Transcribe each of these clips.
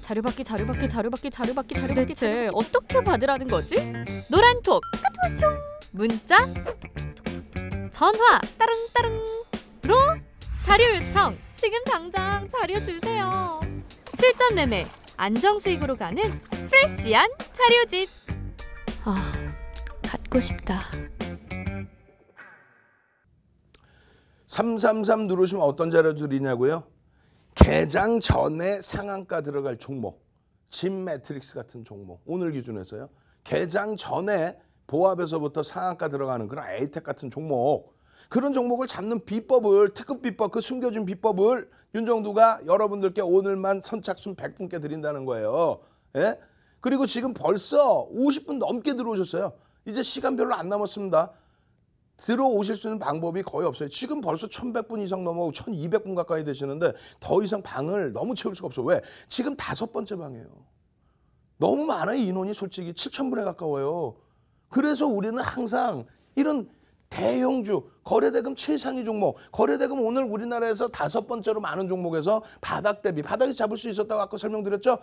자료 받기 자료 네. 받기 자료 받기 음. 자료 받기 자료 받기 대체 어떻게 네. 받으라는 거지? 노란 톡 카톡쇼 문자 전화 따릉따릉로 자료 요청 지금 당장 자료 주세요 실전 매매 안정 수익으로 가는 프레시한 자료짓 아 갖고 싶다 333 누르시면 어떤 자료들이냐고요? 개장 전에 상한가 들어갈 종목, 진 매트릭스 같은 종목, 오늘 기준에서요. 개장 전에 보합에서부터 상한가 들어가는 그런 에이텍 같은 종목, 그런 종목을 잡는 비법을 특급 비법, 그 숨겨진 비법을 윤정두가 여러분들께 오늘만 선착순 100분께 드린다는 거예요. 예? 그리고 지금 벌써 50분 넘게 들어오셨어요. 이제 시간 별로 안 남았습니다. 들어오실 수 있는 방법이 거의 없어요. 지금 벌써 1,100분 이상 넘어오고 1,200분 가까이 되시는데 더 이상 방을 너무 채울 수가 없어요. 왜? 지금 다섯 번째 방이에요. 너무 많아요. 인원이 솔직히 7,000분에 가까워요. 그래서 우리는 항상 이런 대형주, 거래대금 최상위 종목, 거래대금 오늘 우리나라에서 다섯 번째로 많은 종목에서 바닥 대비, 바닥에 잡을 수 있었다고 아까 설명드렸죠?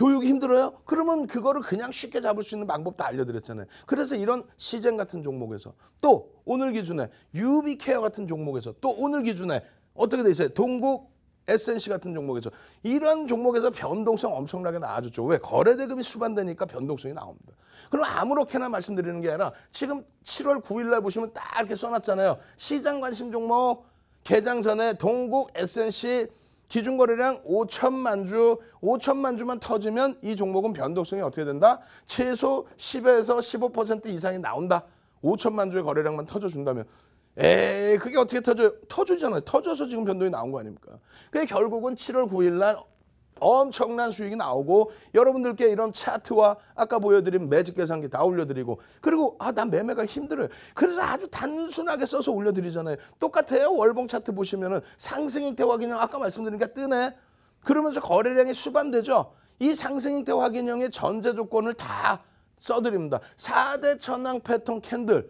교육이 힘들어요? 그러면 그거를 그냥 쉽게 잡을 수 있는 방법도 알려드렸잖아요. 그래서 이런 시젠 같은 종목에서 또 오늘 기준에 유비 케어 같은 종목에서 또 오늘 기준에 어떻게 돼 있어요? 동국 SNC 같은 종목에서 이런 종목에서 변동성 엄청나게 나와줬죠. 왜? 거래대금이 수반되니까 변동성이 나옵니다. 그럼 아무렇게나 말씀드리는 게 아니라 지금 7월 9일 날 보시면 딱 이렇게 써놨잖아요. 시장 관심 종목 개장 전에 동국 SNC 기준거래량 5천만 주, 5천만 주만 터지면 이 종목은 변동성이 어떻게 된다? 최소 10에서 15% 이상이 나온다. 5천만 주의 거래량만 터져준다면 에이 그게 어떻게 터져요? 터지잖아요. 터져서 지금 변동이 나온 거 아닙니까? 그게 결국은 7월 9일 날 엄청난 수익이 나오고 여러분들께 이런 차트와 아까 보여드린 매직 계산기 다 올려드리고 그리고 아난 매매가 힘들어요. 그래서 아주 단순하게 써서 올려드리잖아요. 똑같아요. 월봉 차트 보시면은 상승일태 확인형 아까 말씀드린 게 뜨네. 그러면서 거래량이 수반되죠. 이상승일태 확인형의 전제 조건을 다 써드립니다. 4대 천왕 패턴 캔들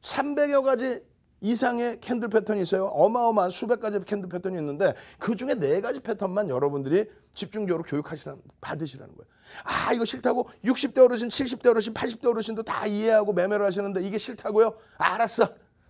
300여 가지 이상의 캔들 패턴이 있어요. 어마어마한 수백 가지 캔들 패턴이 있는데 그 중에 네 가지 패턴만 여러분들이 집중적으로 교육하시라는 받으시라는 거예요. 아 이거 싫다고 60대 어르신, 70대 어르신, 80대 어르신도 다 이해하고 매매를 하시는데 이게 싫다고요? 아, 알았어.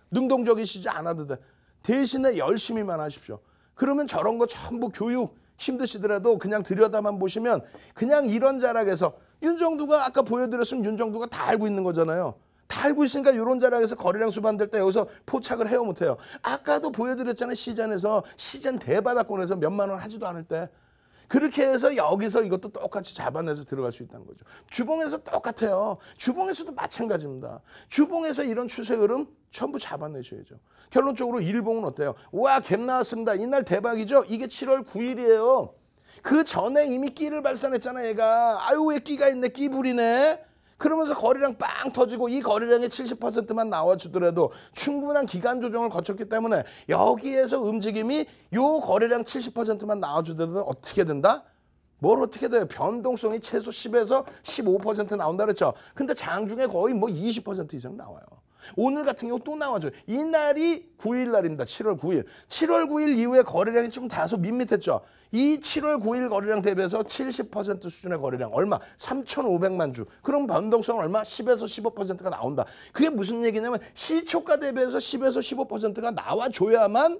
능동적이시지 않아도 돼. 대신에 열심히만 하십시오. 그러면 저런 거 전부 교육 힘드시더라도 그냥 들여다만 보시면 그냥 이런 자락에서 윤정두가 아까 보여드렸으면 윤정두가 다 알고 있는 거잖아요. 다 알고 있으니까 요런 자락에서 거래량 수반될 때 여기서 포착을 해요 못해요. 아까도 보여드렸잖아요. 시전에서시전 대바닥권에서 몇만 원 하지도 않을 때. 그렇게 해서 여기서 이것도 똑같이 잡아내서 들어갈 수 있다는 거죠. 주봉에서 똑같아요. 주봉에서도 마찬가지입니다. 주봉에서 이런 추세 흐름 전부 잡아내셔야죠. 결론적으로 일봉은 어때요? 와, 갭 나왔습니다. 이날 대박이죠? 이게 7월 9일이에요. 그 전에 이미 끼를 발산했잖아, 얘가. 아유, 왜 끼가 있네? 끼불이네 그러면서 거래량 빵 터지고 이 거래량의 70%만 나와주더라도 충분한 기간 조정을 거쳤기 때문에 여기에서 움직임이 요 거래량 70%만 나와주더라도 어떻게 된다? 뭘 어떻게 돼요? 변동성이 최소 10에서 15% 나온다 그랬죠. 근데 장중에 거의 뭐 20% 이상 나와요. 오늘 같은 경우 또 나와줘요. 이날이 9일 날입니다. 7월 9일. 7월 9일 이후에 거래량이 좀 다소 밋밋했죠. 이 7월 9일 거래량 대비해서 70% 수준의 거래량 얼마? 3,500만 주. 그럼 변동성 얼마? 10에서 15%가 나온다. 그게 무슨 얘기냐면 시초가 대비해서 10에서 15%가 나와줘야만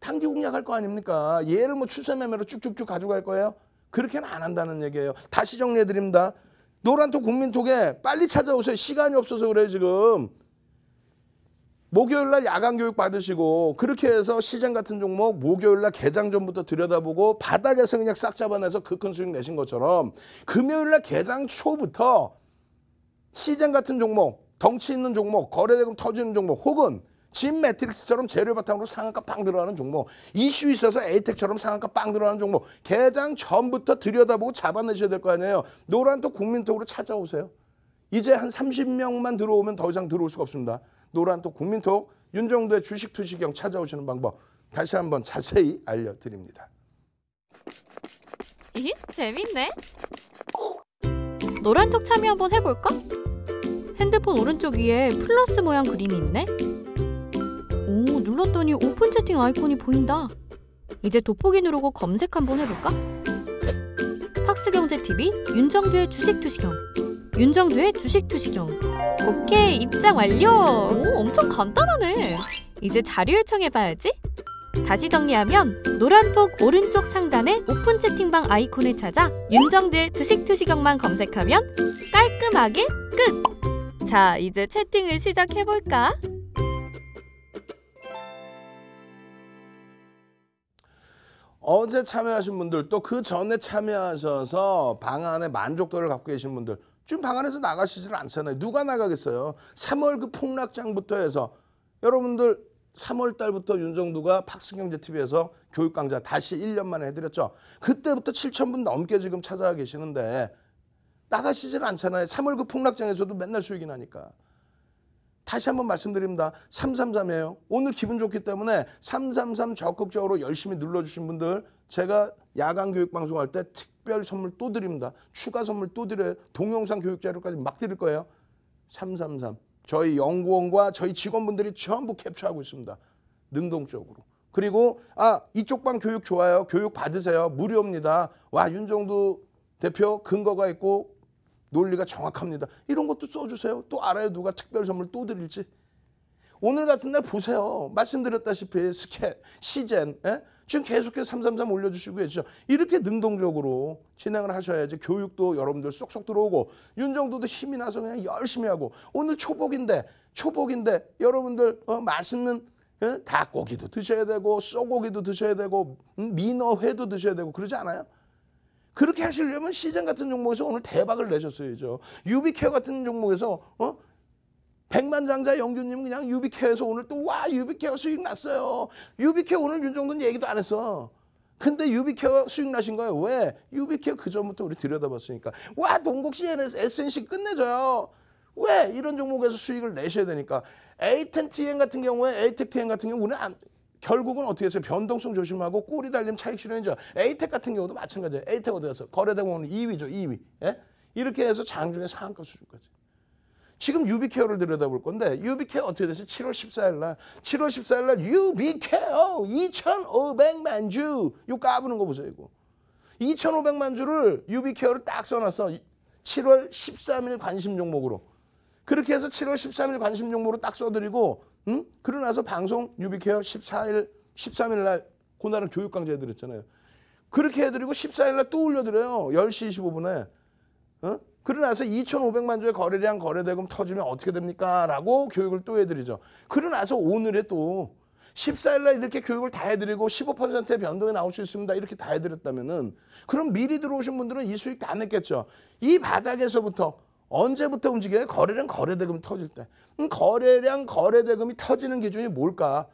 단기 공략할 거 아닙니까? 얘를 뭐 추세 매매로 쭉쭉쭉 가져갈 거예요? 그렇게는 안 한다는 얘기예요. 다시 정리해 드립니다. 노란톡 국민톡에 빨리 찾아오세요. 시간이 없어서 그래요 지금. 목요일 날 야간 교육 받으시고 그렇게 해서 시장 같은 종목 목요일 날 개장 전부터 들여다보고 바닥에서 그냥 싹 잡아내서 그 큰 수익 내신 것처럼 금요일 날 개장 초부터 시장 같은 종목 덩치 있는 종목 거래대금 터지는 종목 혹은 진 매트릭스처럼 재료 바탕으로 상한가 빵 들어가는 종목, 이슈 있어서 에이텍처럼 상한가 빵 들어가는 종목, 개장 전부터 들여다보고 잡아내셔야 될 거 아니에요. 노란톡 국민톡으로 찾아오세요. 이제 한 30명만 들어오면 더 이상 들어올 수가 없습니다. 노란톡 국민톡 윤정도의 주식 투시경 찾아오시는 방법 다시 한번 자세히 알려드립니다. 이 재밌네. 노란톡 참여 한번 해볼까? 핸드폰 오른쪽 위에 플러스 모양 그림이 있네. 눌렀더니 오픈 채팅 아이콘이 보인다. 이제 돋보기 누르고 검색 한번 해볼까? 학스경제TV 윤정두의 주식투시경 윤정두의 주식투시경 오케이 입장 완료! 오, 엄청 간단하네. 이제 자료 요청해봐야지. 다시 정리하면 노란톡 오른쪽 상단에 오픈 채팅방 아이콘을 찾아 윤정두의 주식투시경만 검색하면 깔끔하게 끝! 자, 이제 채팅을 시작해볼까? 어제 참여하신 분들 또 그 전에 참여하셔서 방안에 만족도를 갖고 계신 분들 지금 방안에서 나가시질 않잖아요. 누가 나가겠어요? 3월 그 폭락장부터 해서 여러분들 3월 달부터 윤정두가 팍스경제TV에서 교육 강좌 다시 1년 만에 해드렸죠. 그때부터 7천 분 넘게 지금 찾아와 계시는데 나가시질 않잖아요. 3월 그 폭락장에서도 맨날 수익이 나니까. 다시 한 번 말씀드립니다. 333이에요. 오늘 기분 좋기 때문에 333 적극적으로 열심히 눌러주신 분들 제가 야간 교육 방송할 때 특별 선물 또 드립니다. 추가 선물 또 드려요. 동영상 교육 자료까지 막 드릴 거예요. 333. 저희 연구원과 저희 직원분들이 전부 캡처하고 있습니다. 능동적으로. 그리고 아 이쪽 방 교육 좋아요. 교육 받으세요. 무료입니다. 와 윤종두 대표 근거가 있고 논리가 정확합니다. 이런 것도 써주세요. 또 알아요. 누가 특별 선물 또 드릴지. 오늘 같은 날 보세요. 말씀드렸다시피 스캔, 시젠, 예? 지금 계속해서 333 올려주시고 계시죠. 이렇게 능동적으로 진행을 하셔야지 교육도 여러분들 쏙쏙 들어오고 윤정도도 힘이 나서 그냥 열심히 하고 오늘 초복인데 초복인데 여러분들 어, 맛있는 예? 닭고기도 드셔야 되고 쏘고기도 드셔야 되고 미너회도 음, 드셔야 되고 그러지 않아요? 그렇게 하시려면 시즌 같은 종목에서 오늘 대박을 내셨어야죠. 유비케어 같은 종목에서 어? 백만장자 영규님 그냥 유비케어에서 오늘 또 와 유비케어 수익 났어요. 유비케어 오늘 윤종는 얘기도 안 했어. 근데 유비케어 수익 나신 거예요. 왜? 유비케어 그전부터 우리 들여다봤으니까. 와 동국시 SNC 끝내줘요. 왜? 이런 종목에서 수익을 내셔야 되니까. 에이텐 TN 같은 경우에 에이텍 TN 같은 경우 는 안, 결국은 어떻게 했어요? 변동성 조심하고 꼬리 달림 차익 실현자. 에이텍 같은 경우도 마찬가지예요. 에이텍 어디 갔어? 거래대금 오늘 2위죠. 2위. 예? 이렇게 해서 장중에 상한가 수준까지. 지금 유비케어를 들여다볼 건데 유비케어 어떻게 됐어요? 7월 14일 날. 7월 14일 날 유비케어 2,500만 주. 요 까부는 거 보세요, 이거. 2,500만 주를 유비케어를 딱 써놨어. 7월 13일 관심 종목으로. 그렇게 해서 7월 13일 관심 종목으로 딱 써드리고 응? 그러고 나서 방송 유비케어 14일 13일 날 그날은 교육 강좌 해드렸잖아요. 그렇게 해드리고 14일 날 또 올려드려요. 10시 25분에. 응? 그러고 나서 2,500만 조의 거래량 거래대금 터지면 어떻게 됩니까? 라고 교육을 또 해드리죠. 그러고 나서 오늘에 또 14일 날 이렇게 교육을 다 해드리고 15%의 변동이 나올 수 있습니다. 이렇게 다 해드렸다면은 그럼 미리 들어오신 분들은 이 수익 다 냈겠죠. 이 바닥에서부터 언제부터 움직여요? 거래량 거래대금이 터질 때. 음, 거래량 거래대금이 터지는 기준이 뭘까?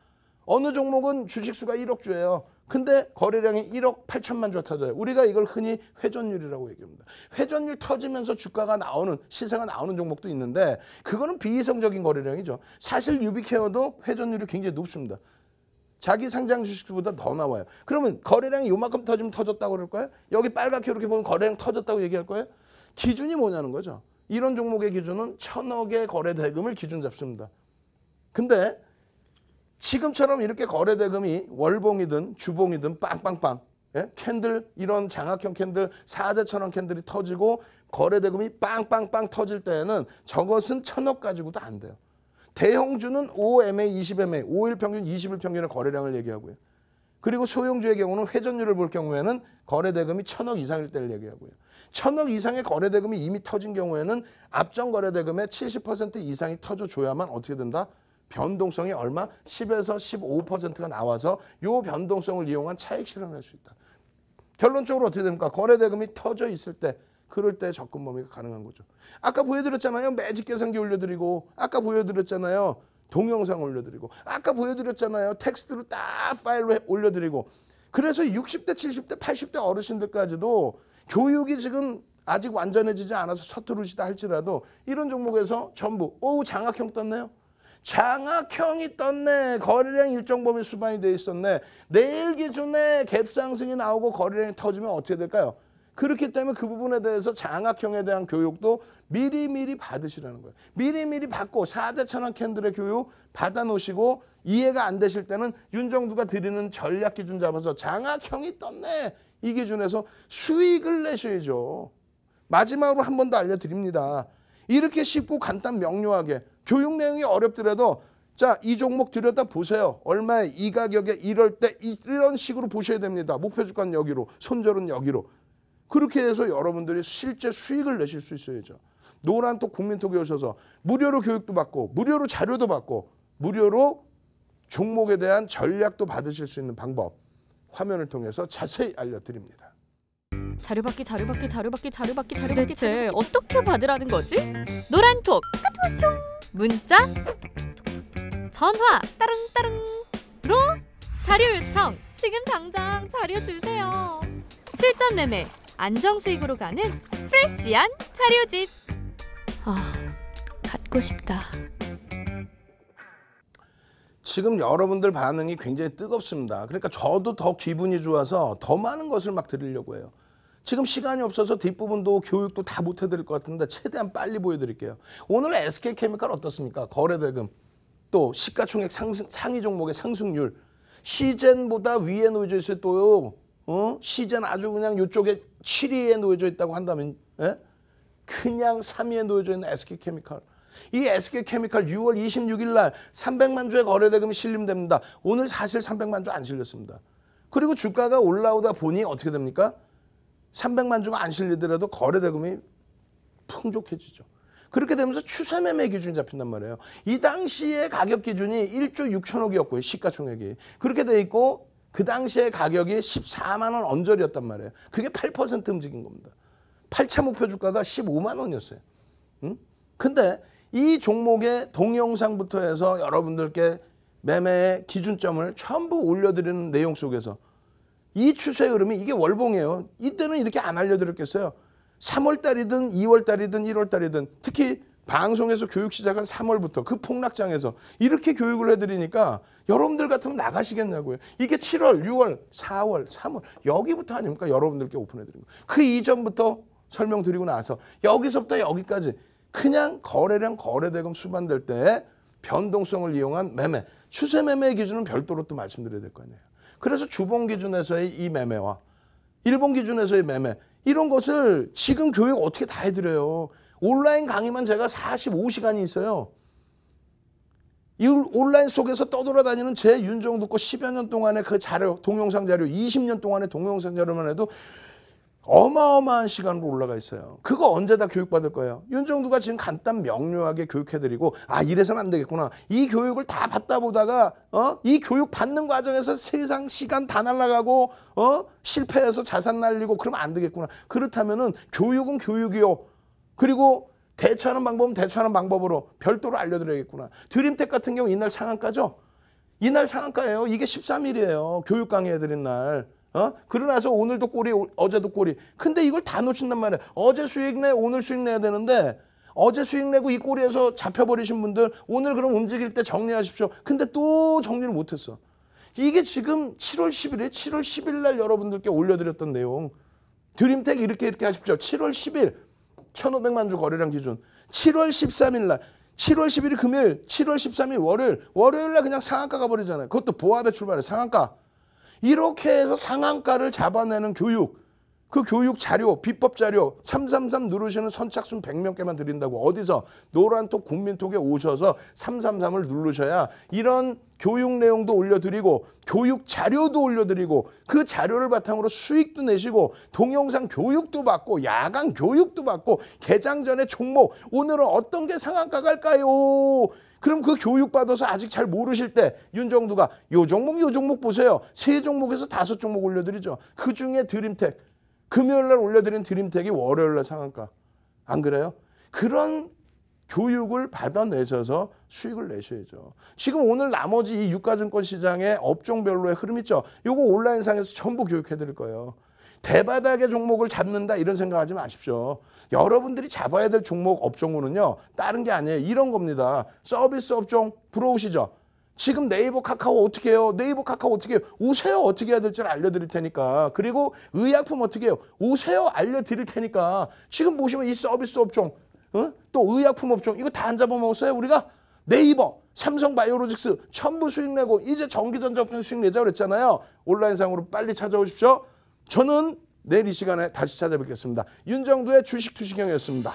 어느 종목은 주식수가 1억 주예요. 근데 거래량이 1억 8천만 주가 터져요. 우리가 이걸 흔히 회전율이라고 얘기합니다. 회전율 터지면서 주가가 나오는 시세가 나오는 종목도 있는데 그거는 비이성적인 거래량이죠. 사실 유비케어도 회전율이 굉장히 높습니다. 자기 상장 주식보다 더 나와요. 그러면 거래량이 요만큼 터지면 터졌다고 그럴 거예요? 여기 빨갛게 이렇게 보면 거래량 터졌다고 얘기할 거예요? 기준이 뭐냐는 거죠. 이런 종목의 기준은 천억의 거래 대금을 기준 잡습니다. 근데 지금처럼 이렇게 거래 대금이 월봉이든 주봉이든 빵빵빵 예? 캔들 이런 장악형 캔들 4대 천원 캔들이 터지고 거래 대금이 빵빵빵 터질 때에는 저것은 천억 가지고도 안 돼요. 대형주는 5MA, 20MA, 5일 평균, 20일 평균의 거래량을 얘기하고요. 그리고 소형주의 경우는 회전율을 볼 경우에는 거래대금이 천억 이상일 때를 얘기하고요. 천억 이상의 거래대금이 이미 터진 경우에는 앞전 거래대금의 70% 이상이 터져줘야만 어떻게 된다? 변동성이 얼마? 10에서 15%가 나와서 요 변동성을 이용한 차익 실현을 할 수 있다. 결론적으로 어떻게 됩니까? 거래대금이 터져 있을 때 그럴 때 접근 범위가 가능한 거죠. 아까 보여드렸잖아요. 매직 계산기 올려드리고 아까 보여드렸잖아요. 동영상 올려드리고 아까 보여드렸잖아요. 텍스트로 딱 파일로 올려드리고 그래서 60대 70대 80대 어르신들까지도 교육이 지금 아직 완전해지지 않아서 서투르시다 할지라도 이런 종목에서 전부 오우 장학형 떴네요. 장학형이 떴네. 거래량 일정 범위 수반이 돼 있었네. 내일 기준에 갭상승이 나오고 거래량이 터지면 어떻게 될까요? 그렇기 때문에 그 부분에 대해서 장학형에 대한 교육도 미리미리 받으시라는 거예요. 미리미리 받고 사대 천왕 캔들의 교육 받아놓으시고 이해가 안 되실 때는 윤정두가 드리는 전략 기준 잡아서 장학형이 떴네. 이 기준에서 수익을 내셔야죠. 마지막으로 한 번 더 알려드립니다. 이렇게 쉽고 간단 명료하게 교육 내용이 어렵더라도 자, 이 종목 들여다 보세요. 얼마에 이 가격에 이럴 때 이런 식으로 보셔야 됩니다. 목표 주가 여기로, 손절은 여기로. 그렇게 해서 여러분들이 실제 수익을 내실 수 있어야죠. 노란 톡 국민톡에 오셔서 무료로 교육도 받고 무료로 자료도 받고 무료로 종목에 대한 전략도 받으실 수 있는 방법 화면을 통해서 자세히 알려드립니다. 자료 받기 자료 받기 자료 받기 자료 받기 자료 받기 대체 어떻게 받으라는 거지? 노란 톡까투 문자 전화 따릉따릉로 자료 요청 지금 당장 자료 주세요. 실전 매매 안정수익으로 가는 프레시한 차료집. 아, 갖고 싶다. 지금 여러분들 반응이 굉장히 뜨겁습니다. 그러니까 저도 더 기분이 좋아서 더 많은 것을 막 드리려고 해요. 지금 시간이 없어서 뒷부분도 교육도 다 못 해드릴 것 같은데 최대한 빨리 보여드릴게요. 오늘 SK케미칼 어떻습니까? 거래대금, 또 시가총액 상승, 상위 종목의 상승률, 시젠보다 위에 놓여져 있어 또요. 어? 시제는 아주 그냥 이쪽에 7위에 놓여져 있다고 한다면 예? 그냥 3위에 놓여져 있는 SK케미칼. 이 SK케미칼 6월 26일 날 300만 주의 거래 대금이 실림됩니다. 오늘 사실 300만 주 안 실렸습니다. 그리고 주가가 올라오다 보니 어떻게 됩니까? 300만 주가 안 실리더라도 거래 대금이 풍족해지죠. 그렇게 되면서 추세 매매 기준이 잡힌단 말이에요. 이당시의 가격 기준이 1조 6천억이었고요. 시가총액이. 그렇게 돼 있고 그 당시에 가격이 14만 원 언저리였단 말이에요. 그게 8% 움직인 겁니다. 8차 목표 주가가 15만 원이었어요. 응? 근데 이 종목의 동영상부터 해서 여러분들께 매매의 기준점을 전부 올려드리는 내용 속에서 이 추세의 흐름이 이게 월봉이에요. 이때는 이렇게 안 알려드렸겠어요. 3월달이든 2월달이든 1월달이든 특히 방송에서 교육 시작한 3월부터 그 폭락장에서 이렇게 교육을 해드리니까 여러분들 같으면 나가시겠냐고요. 이게 7월, 6월, 4월, 3월 여기부터 아닙니까? 여러분들께 오픈해드리고그 이전부터 설명드리고 나서 여기서부터 여기까지 그냥 거래량 거래대금 수반될 때 변동성을 이용한 매매 추세 매매의 기준은 별도로 또 말씀드려야 될 거 아니에요. 그래서 주봉 기준에서의 이 매매와 일본 기준에서의 매매 이런 것을 지금 교육 어떻게 다 해드려요. 온라인 강의만 제가 45시간이 있어요. 이 온라인 속에서 떠돌아다니는 제 윤종 듣고 10여 년 동안의 그 자료, 동영상 자료, 20년 동안의 동영상 자료만 해도 어마어마한 시간으로 올라가 있어요. 그거 언제 다 교육받을 거예요? 윤정두가 지금 간단 명료하게 교육해드리고, 아, 이래서는 안 되겠구나. 이 교육을 다 받다 보다가, 어? 이 교육 받는 과정에서 세상 시간 다 날라가고, 어? 실패해서 자산 날리고, 그러면 안 되겠구나. 그렇다면은 교육은 교육이요. 그리고 대처하는 방법은 대처하는 방법으로 별도로 알려드려야겠구나. 드림텍 같은 경우 이날 상한가죠. 이날 상한가예요. 이게 13일이에요. 교육 강의해드린 날. 어? 그러나서 오늘도 꼬리 어제도 꼬리. 근데 이걸 다 놓친단 말이에요. 어제 수익 내 오늘 수익 내야 되는데 어제 수익 내고 이 꼬리에서 잡혀버리신 분들 오늘 그럼 움직일 때 정리하십시오. 근데 또 정리를 못했어. 이게 지금 7월 10일에 7월 10일 날 여러분들께 올려드렸던 내용. 드림텍 이렇게 이렇게 하십시오. 7월 10일 1,500만 주 거래량 기준. 7월 13일 날 7월 11일 금요일, 7월 13일 월요일, 월요일 날 그냥 상한가 가버리잖아요. 그것도 보합에 출발해 상한가. 이렇게 해서 상한가를 잡아내는 교육. 그 교육 자료, 비법 자료 333 누르시는 선착순 100명께만 드린다고 어디서 노란톡 국민톡에 오셔서 333을 누르셔야 이런 교육 내용도 올려드리고 교육 자료도 올려드리고 그 자료를 바탕으로 수익도 내시고 동영상 교육도 받고 야간 교육도 받고 개장 전에 종목 오늘은 어떤 게 상한가 갈까요? 그럼 그 교육받아서 아직 잘 모르실 때 윤정두가 요 종목 요 종목 보세요. 세 종목에서 다섯 종목 올려드리죠. 그중에 드림텍 금요일 날 올려드린 드림텍이 월요일 날 상한가. 안 그래요? 그런 교육을 받아내셔서 수익을 내셔야죠. 지금 오늘 나머지 이 유가증권 시장의 업종별로의 흐름 있죠. 요거 온라인상에서 전부 교육해 드릴 거예요. 대바닥의 종목을 잡는다 이런 생각하지 마십시오. 여러분들이 잡아야 될 종목 업종군은요. 다른 게 아니에요. 이런 겁니다. 서비스 업종 부러우시죠? 지금 네이버 카카오 어떻게 해요? 네이버 카카오 어떻게 해요? 오세요. 어떻게 해야 될지를 알려드릴 테니까. 그리고 의약품 어떻게 해요? 오세요. 알려드릴 테니까. 지금 보시면 이 서비스 업종, 어? 또 의약품 업종 이거 다안 잡아먹었어요. 우리가 네이버, 삼성바이오로직스 전부 수익 내고 이제 전기전자 업종 수익 내자 그랬잖아요. 온라인상으로 빨리 찾아오십시오. 저는 내일 이 시간에 다시 찾아뵙겠습니다. 윤정두의 주식투시경이었습니다.